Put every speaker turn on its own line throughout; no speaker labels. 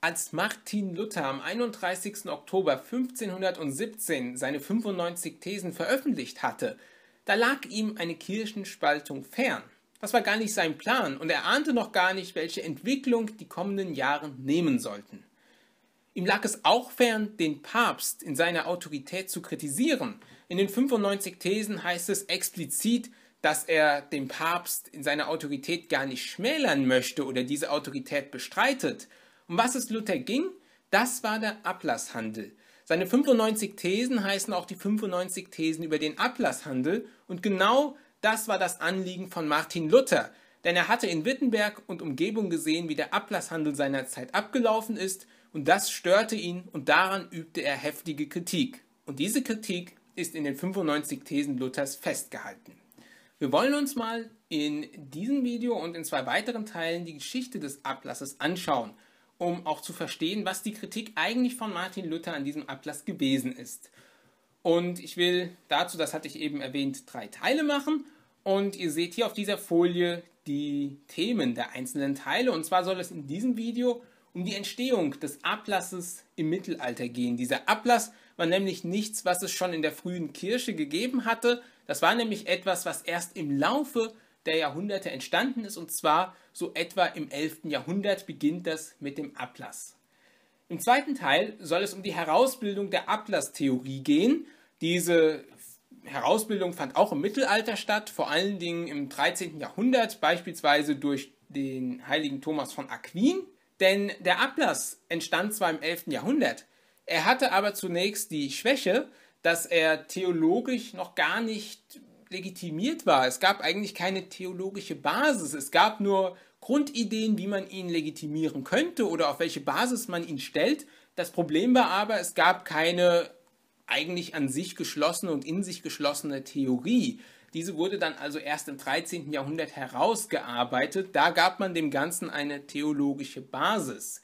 Als Martin Luther am 31. Oktober 1517 seine 95 Thesen veröffentlicht hatte, da lag ihm eine Kirchenspaltung fern. Das war gar nicht sein Plan und er ahnte noch gar nicht, welche Entwicklung die kommenden Jahre nehmen sollten. Ihm lag es auch fern, den Papst in seiner Autorität zu kritisieren. In den 95 Thesen heißt es explizit, dass er den Papst in seiner Autorität gar nicht schmälern möchte oder diese Autorität bestreitet. Um was es Luther ging, das war der Ablasshandel. Seine 95 Thesen heißen auch die 95 Thesen über den Ablasshandel und genau das war das Anliegen von Martin Luther, denn er hatte in Wittenberg und Umgebung gesehen, wie der Ablasshandel seiner Zeit abgelaufen ist und das störte ihn und daran übte er heftige Kritik. Und diese Kritik ist in den 95 Thesen Luthers festgehalten. Wir wollen uns mal in diesem Video und in zwei weiteren Teilen die Geschichte des Ablasses anschauen um auch zu verstehen, was die Kritik eigentlich von Martin Luther an diesem Ablass gewesen ist. Und ich will dazu, das hatte ich eben erwähnt, drei Teile machen. Und ihr seht hier auf dieser Folie die Themen der einzelnen Teile. Und zwar soll es in diesem Video um die Entstehung des Ablasses im Mittelalter gehen. Dieser Ablass war nämlich nichts, was es schon in der frühen Kirche gegeben hatte. Das war nämlich etwas, was erst im Laufe der Jahrhunderte entstanden ist, und zwar so etwa im 11. Jahrhundert beginnt das mit dem Ablass. Im zweiten Teil soll es um die Herausbildung der Ablasstheorie gehen. Diese Herausbildung fand auch im Mittelalter statt, vor allen Dingen im 13. Jahrhundert, beispielsweise durch den heiligen Thomas von Aquin. Denn der Ablass entstand zwar im 11. Jahrhundert, er hatte aber zunächst die Schwäche, dass er theologisch noch gar nicht legitimiert war. Es gab eigentlich keine theologische Basis. Es gab nur Grundideen, wie man ihn legitimieren könnte oder auf welche Basis man ihn stellt. Das Problem war aber, es gab keine eigentlich an sich geschlossene und in sich geschlossene Theorie. Diese wurde dann also erst im 13. Jahrhundert herausgearbeitet. Da gab man dem Ganzen eine theologische Basis.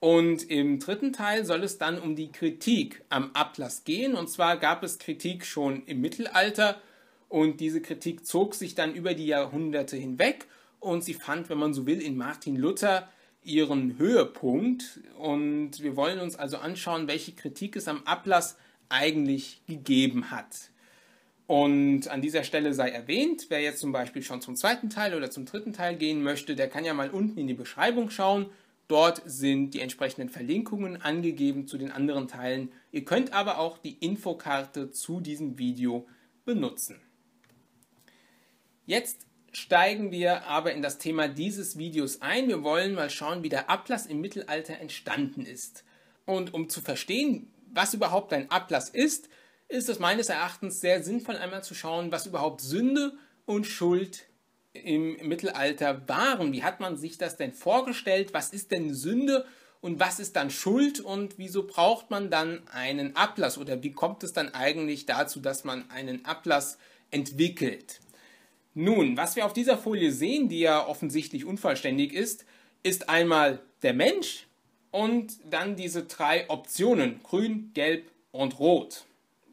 Und im dritten Teil soll es dann um die Kritik am Ablass gehen. Und zwar gab es Kritik schon im Mittelalter und diese Kritik zog sich dann über die Jahrhunderte hinweg und sie fand, wenn man so will, in Martin Luther ihren Höhepunkt. Und wir wollen uns also anschauen, welche Kritik es am Ablass eigentlich gegeben hat. Und an dieser Stelle sei erwähnt, wer jetzt zum Beispiel schon zum zweiten Teil oder zum dritten Teil gehen möchte, der kann ja mal unten in die Beschreibung schauen. Dort sind die entsprechenden Verlinkungen angegeben zu den anderen Teilen. Ihr könnt aber auch die Infokarte zu diesem Video benutzen. Jetzt steigen wir aber in das Thema dieses Videos ein. Wir wollen mal schauen, wie der Ablass im Mittelalter entstanden ist. Und um zu verstehen, was überhaupt ein Ablass ist, ist es meines Erachtens sehr sinnvoll, einmal zu schauen, was überhaupt Sünde und Schuld im Mittelalter waren. Wie hat man sich das denn vorgestellt? Was ist denn Sünde und was ist dann Schuld und wieso braucht man dann einen Ablass oder wie kommt es dann eigentlich dazu, dass man einen Ablass entwickelt? Nun, was wir auf dieser Folie sehen, die ja offensichtlich unvollständig ist, ist einmal der Mensch und dann diese drei Optionen, grün, gelb und rot.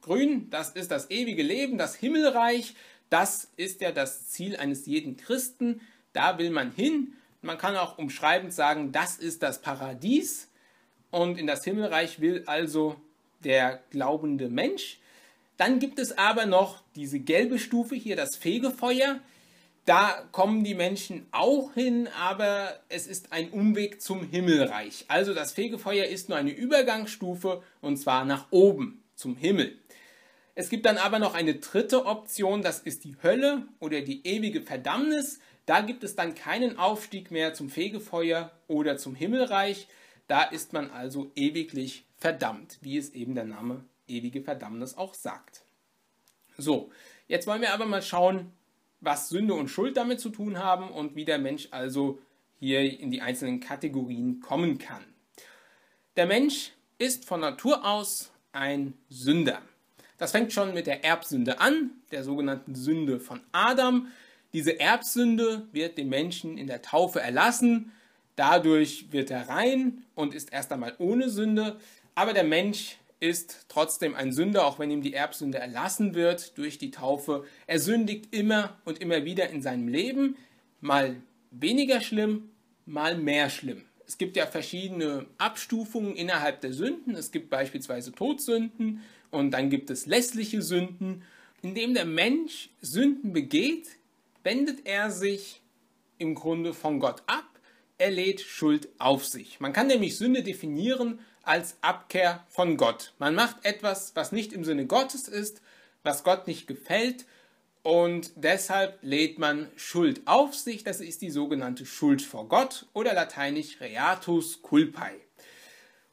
Grün, das ist das ewige Leben, das Himmelreich, das ist ja das Ziel eines jeden Christen, da will man hin. Man kann auch umschreibend sagen, das ist das Paradies und in das Himmelreich will also der glaubende Mensch. Dann gibt es aber noch diese gelbe Stufe hier, das Fegefeuer. Da kommen die Menschen auch hin, aber es ist ein Umweg zum Himmelreich. Also das Fegefeuer ist nur eine Übergangsstufe und zwar nach oben, zum Himmel. Es gibt dann aber noch eine dritte Option, das ist die Hölle oder die ewige Verdammnis. Da gibt es dann keinen Aufstieg mehr zum Fegefeuer oder zum Himmelreich. Da ist man also ewiglich verdammt, wie es eben der Name ewige Verdammnis auch sagt. So, jetzt wollen wir aber mal schauen, was Sünde und Schuld damit zu tun haben und wie der Mensch also hier in die einzelnen Kategorien kommen kann. Der Mensch ist von Natur aus ein Sünder. Das fängt schon mit der Erbsünde an, der sogenannten Sünde von Adam. Diese Erbsünde wird dem Menschen in der Taufe erlassen. Dadurch wird er rein und ist erst einmal ohne Sünde. Aber der Mensch ist trotzdem ein Sünder, auch wenn ihm die Erbsünde erlassen wird durch die Taufe. Er sündigt immer und immer wieder in seinem Leben, mal weniger schlimm, mal mehr schlimm. Es gibt ja verschiedene Abstufungen innerhalb der Sünden. Es gibt beispielsweise Todsünden und dann gibt es lässliche Sünden. Indem der Mensch Sünden begeht, wendet er sich im Grunde von Gott ab. Er lädt Schuld auf sich. Man kann nämlich Sünde definieren als Abkehr von Gott. Man macht etwas, was nicht im Sinne Gottes ist, was Gott nicht gefällt und deshalb lädt man Schuld auf sich. Das ist die sogenannte Schuld vor Gott oder lateinisch reatus culpae.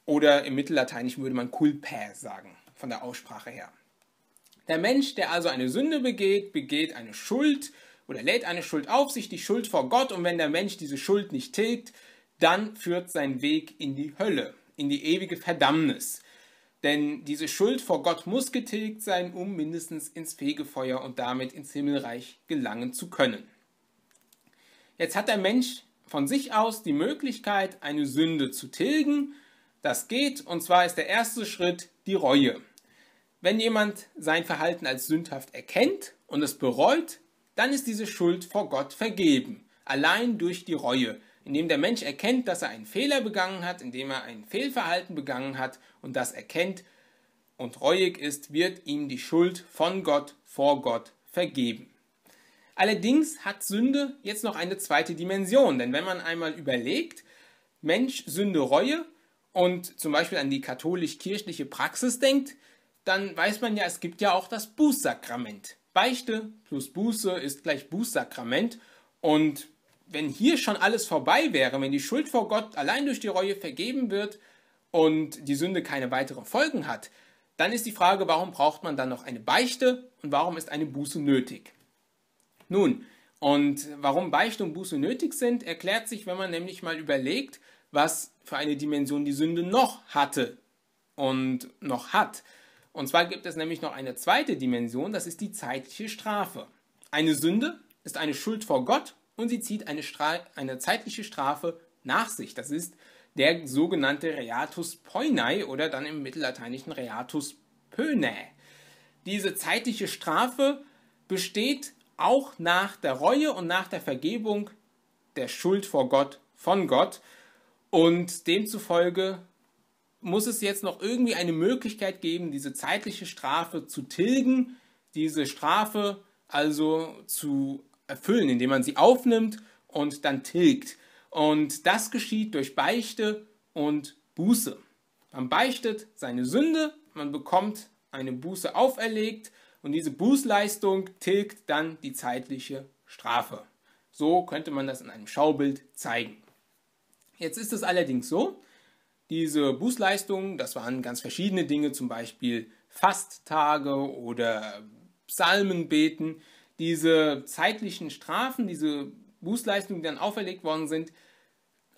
Oder im Mittellateinischen würde man culpae sagen, von der Aussprache her. Der Mensch, der also eine Sünde begeht, begeht eine Schuld oder lädt eine Schuld auf sich, die Schuld vor Gott. Und wenn der Mensch diese Schuld nicht tilgt, dann führt sein Weg in die Hölle in die ewige Verdammnis. Denn diese Schuld vor Gott muss getilgt sein, um mindestens ins Fegefeuer und damit ins Himmelreich gelangen zu können. Jetzt hat der Mensch von sich aus die Möglichkeit, eine Sünde zu tilgen. Das geht, und zwar ist der erste Schritt die Reue. Wenn jemand sein Verhalten als sündhaft erkennt und es bereut, dann ist diese Schuld vor Gott vergeben, allein durch die Reue indem der Mensch erkennt, dass er einen Fehler begangen hat, indem er ein Fehlverhalten begangen hat und das erkennt und reuig ist, wird ihm die Schuld von Gott vor Gott vergeben. Allerdings hat Sünde jetzt noch eine zweite Dimension, denn wenn man einmal überlegt, Mensch, Sünde, Reue und zum Beispiel an die katholisch-kirchliche Praxis denkt, dann weiß man ja, es gibt ja auch das Bußsakrament. Beichte plus Buße ist gleich Bußsakrament und wenn hier schon alles vorbei wäre, wenn die Schuld vor Gott allein durch die Reue vergeben wird und die Sünde keine weiteren Folgen hat, dann ist die Frage, warum braucht man dann noch eine Beichte und warum ist eine Buße nötig? Nun, und warum Beichte und Buße nötig sind, erklärt sich, wenn man nämlich mal überlegt, was für eine Dimension die Sünde noch hatte und noch hat. Und zwar gibt es nämlich noch eine zweite Dimension, das ist die zeitliche Strafe. Eine Sünde ist eine Schuld vor Gott und sie zieht eine, Stra eine zeitliche Strafe nach sich. Das ist der sogenannte Reatus Poinae oder dann im mittellateinischen Reatus Pönae. Diese zeitliche Strafe besteht auch nach der Reue und nach der Vergebung der Schuld vor Gott von Gott und demzufolge muss es jetzt noch irgendwie eine Möglichkeit geben, diese zeitliche Strafe zu tilgen, diese Strafe also zu erfüllen, indem man sie aufnimmt und dann tilgt. Und das geschieht durch Beichte und Buße. Man beichtet seine Sünde, man bekommt eine Buße auferlegt und diese Bußleistung tilgt dann die zeitliche Strafe. So könnte man das in einem Schaubild zeigen. Jetzt ist es allerdings so, diese Bußleistungen, das waren ganz verschiedene Dinge, zum Beispiel Fasttage oder Psalmenbeten, diese zeitlichen Strafen, diese Bußleistungen, die dann auferlegt worden sind,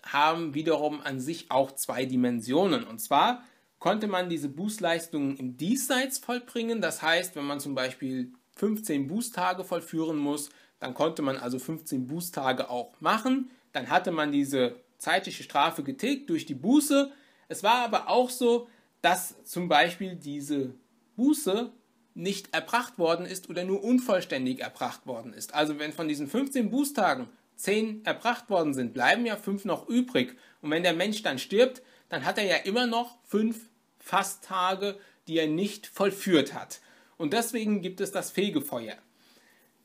haben wiederum an sich auch zwei Dimensionen. Und zwar konnte man diese Bußleistungen im Diesseits vollbringen. Das heißt, wenn man zum Beispiel 15 Bußtage vollführen muss, dann konnte man also 15 Bußtage auch machen. Dann hatte man diese zeitliche Strafe getilgt durch die Buße. Es war aber auch so, dass zum Beispiel diese Buße nicht erbracht worden ist oder nur unvollständig erbracht worden ist. Also wenn von diesen 15 Bußtagen 10 erbracht worden sind, bleiben ja 5 noch übrig. Und wenn der Mensch dann stirbt, dann hat er ja immer noch 5 Fasttage, die er nicht vollführt hat. Und deswegen gibt es das Fegefeuer.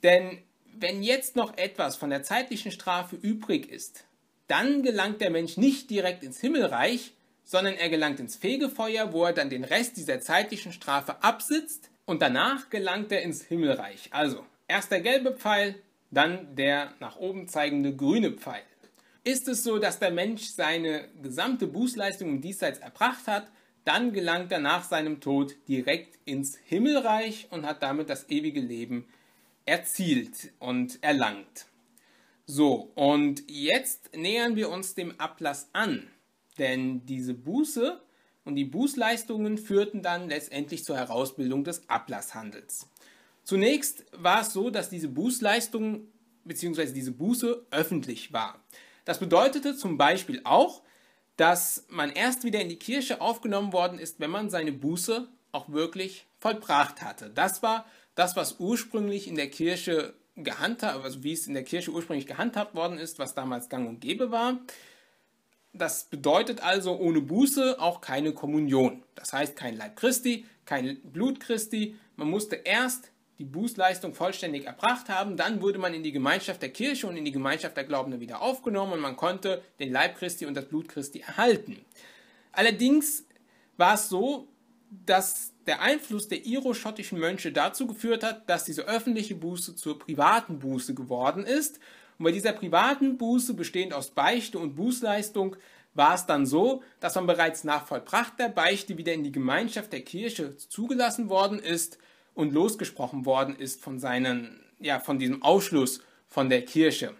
Denn wenn jetzt noch etwas von der zeitlichen Strafe übrig ist, dann gelangt der Mensch nicht direkt ins Himmelreich, sondern er gelangt ins Fegefeuer, wo er dann den Rest dieser zeitlichen Strafe absitzt, und danach gelangt er ins Himmelreich. Also erst der gelbe Pfeil, dann der nach oben zeigende grüne Pfeil. Ist es so, dass der Mensch seine gesamte Bußleistung im Diesseits erbracht hat, dann gelangt er nach seinem Tod direkt ins Himmelreich und hat damit das ewige Leben erzielt und erlangt. So, und jetzt nähern wir uns dem Ablass an, denn diese Buße und die Bußleistungen führten dann letztendlich zur Herausbildung des Ablasshandels. Zunächst war es so, dass diese Bußleistung bzw. diese Buße öffentlich war. Das bedeutete zum Beispiel auch, dass man erst wieder in die Kirche aufgenommen worden ist, wenn man seine Buße auch wirklich vollbracht hatte. Das war das, was ursprünglich in der Kirche gehandhabt, also wie es in der Kirche ursprünglich gehandhabt worden ist, was damals gang und gäbe war. Das bedeutet also ohne Buße auch keine Kommunion. Das heißt kein Leib Christi, kein Blut Christi. Man musste erst die Bußleistung vollständig erbracht haben, dann wurde man in die Gemeinschaft der Kirche und in die Gemeinschaft der Glaubenden wieder aufgenommen und man konnte den Leib Christi und das Blut Christi erhalten. Allerdings war es so, dass der Einfluss der iroschottischen Mönche dazu geführt hat, dass diese öffentliche Buße zur privaten Buße geworden ist und bei dieser privaten Buße, bestehend aus Beichte und Bußleistung, war es dann so, dass man bereits nach vollbrachter Beichte wieder in die Gemeinschaft der Kirche zugelassen worden ist und losgesprochen worden ist von seinen, ja, von diesem Ausschluss von der Kirche.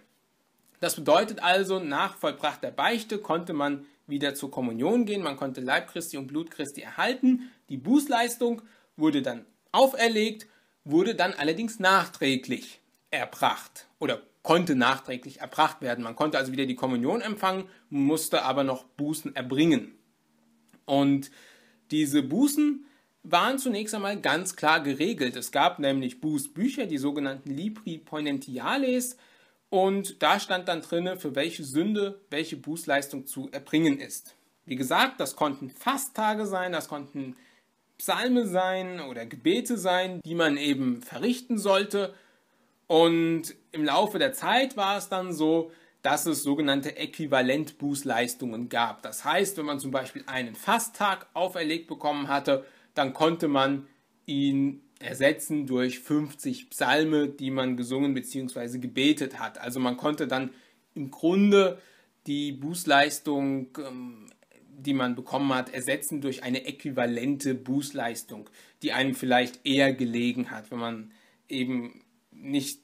Das bedeutet also, nach vollbrachter Beichte konnte man wieder zur Kommunion gehen, man konnte Leib Christi und Blut Christi erhalten. Die Bußleistung wurde dann auferlegt, wurde dann allerdings nachträglich erbracht oder konnte nachträglich erbracht werden. Man konnte also wieder die Kommunion empfangen, musste aber noch Bußen erbringen. Und diese Bußen waren zunächst einmal ganz klar geregelt. Es gab nämlich Bußbücher, die sogenannten Libri Ponentiales, und da stand dann drinne, für welche Sünde welche Bußleistung zu erbringen ist. Wie gesagt, das konnten Fasttage sein, das konnten Psalme sein oder Gebete sein, die man eben verrichten sollte. Und im Laufe der Zeit war es dann so, dass es sogenannte Äquivalent-Bußleistungen gab. Das heißt, wenn man zum Beispiel einen Fasttag auferlegt bekommen hatte, dann konnte man ihn ersetzen durch 50 Psalme, die man gesungen bzw. gebetet hat. Also man konnte dann im Grunde die Bußleistung, ähm, die man bekommen hat, ersetzen durch eine äquivalente Bußleistung, die einem vielleicht eher gelegen hat, wenn man eben nicht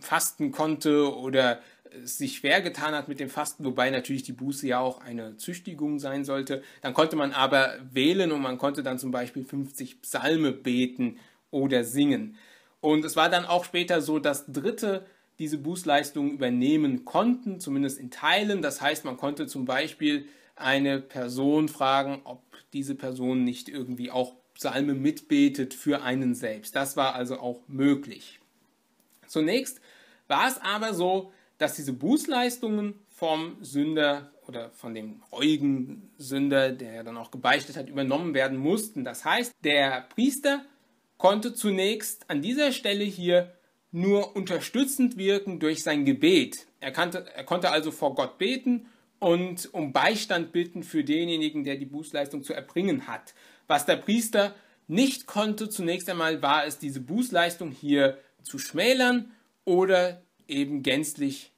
fasten konnte oder sich schwer getan hat mit dem Fasten, wobei natürlich die Buße ja auch eine Züchtigung sein sollte, dann konnte man aber wählen und man konnte dann zum Beispiel 50 Psalme beten oder singen. Und es war dann auch später so, dass Dritte diese Bußleistungen übernehmen konnten, zumindest in Teilen. Das heißt, man konnte zum Beispiel eine Person fragen, ob diese Person nicht irgendwie auch Psalme mitbetet für einen selbst. Das war also auch möglich. Zunächst war es aber so, dass diese Bußleistungen vom Sünder oder von dem reuigen Sünder, der dann auch gebeichtet hat, übernommen werden mussten. Das heißt, der Priester konnte zunächst an dieser Stelle hier nur unterstützend wirken durch sein Gebet. Er, kannte, er konnte also vor Gott beten und um Beistand bitten für denjenigen, der die Bußleistung zu erbringen hat. Was der Priester nicht konnte zunächst einmal, war es, diese Bußleistung hier zu schmälern oder eben gänzlich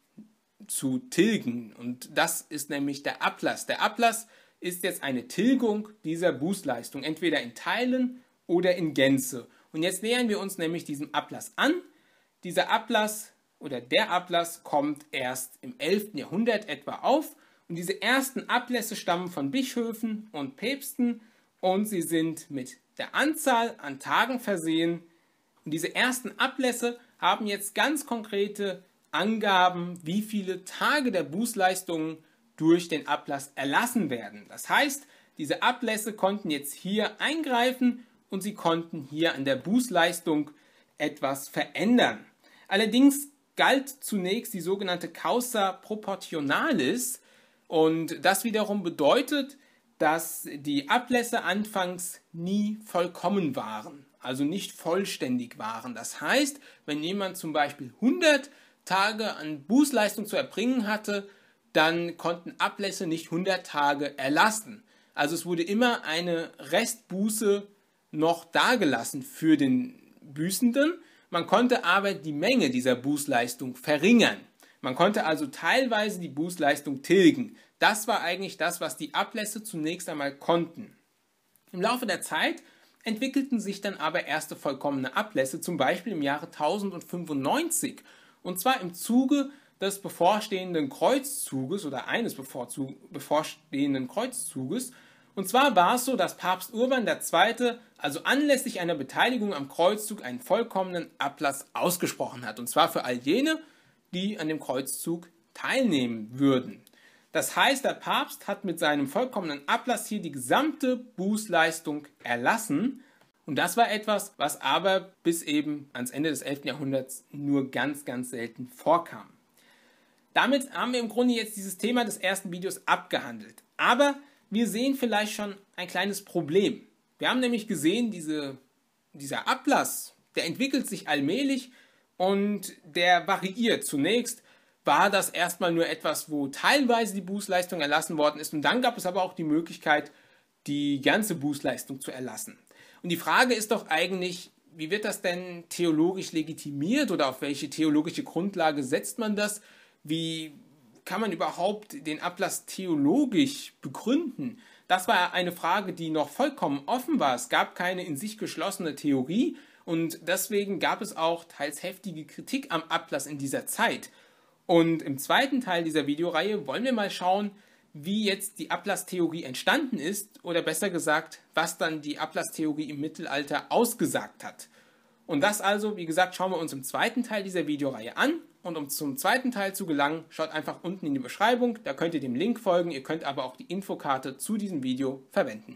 zu tilgen. Und das ist nämlich der Ablass. Der Ablass ist jetzt eine Tilgung dieser Bußleistung, entweder in Teilen oder in Gänze. Und jetzt nähern wir uns nämlich diesem Ablass an. Dieser Ablass oder der Ablass kommt erst im 11. Jahrhundert etwa auf. Und diese ersten Ablässe stammen von Bischöfen und Päpsten und sie sind mit der Anzahl an Tagen versehen, und diese ersten Ablässe haben jetzt ganz konkrete Angaben, wie viele Tage der Bußleistungen durch den Ablass erlassen werden. Das heißt, diese Ablässe konnten jetzt hier eingreifen und sie konnten hier an der Bußleistung etwas verändern. Allerdings galt zunächst die sogenannte Causa Proportionalis und das wiederum bedeutet, dass die Ablässe anfangs nie vollkommen waren also nicht vollständig waren. Das heißt, wenn jemand zum Beispiel 100 Tage an Bußleistung zu erbringen hatte, dann konnten Ablässe nicht 100 Tage erlassen. Also es wurde immer eine Restbuße noch dagelassen für den Büßenden. Man konnte aber die Menge dieser Bußleistung verringern. Man konnte also teilweise die Bußleistung tilgen. Das war eigentlich das, was die Ablässe zunächst einmal konnten. Im Laufe der Zeit entwickelten sich dann aber erste vollkommene Ablässe, zum Beispiel im Jahre 1095, und zwar im Zuge des bevorstehenden Kreuzzuges oder eines bevorstehenden Kreuzzuges. Und zwar war es so, dass Papst Urban II. also anlässlich einer Beteiligung am Kreuzzug einen vollkommenen Ablass ausgesprochen hat, und zwar für all jene, die an dem Kreuzzug teilnehmen würden. Das heißt, der Papst hat mit seinem vollkommenen Ablass hier die gesamte Bußleistung erlassen. Und das war etwas, was aber bis eben ans Ende des 11. Jahrhunderts nur ganz, ganz selten vorkam. Damit haben wir im Grunde jetzt dieses Thema des ersten Videos abgehandelt. Aber wir sehen vielleicht schon ein kleines Problem. Wir haben nämlich gesehen, diese, dieser Ablass, der entwickelt sich allmählich und der variiert zunächst war das erstmal nur etwas, wo teilweise die Bußleistung erlassen worden ist und dann gab es aber auch die Möglichkeit, die ganze Bußleistung zu erlassen. Und die Frage ist doch eigentlich, wie wird das denn theologisch legitimiert oder auf welche theologische Grundlage setzt man das? Wie kann man überhaupt den Ablass theologisch begründen? Das war eine Frage, die noch vollkommen offen war. Es gab keine in sich geschlossene Theorie und deswegen gab es auch teils heftige Kritik am Ablass in dieser Zeit. Und im zweiten Teil dieser Videoreihe wollen wir mal schauen, wie jetzt die Ablasstheorie entstanden ist oder besser gesagt, was dann die Ablasstheorie im Mittelalter ausgesagt hat. Und das also, wie gesagt, schauen wir uns im zweiten Teil dieser Videoreihe an. Und um zum zweiten Teil zu gelangen, schaut einfach unten in die Beschreibung, da könnt ihr dem Link folgen, ihr könnt aber auch die Infokarte zu diesem Video verwenden.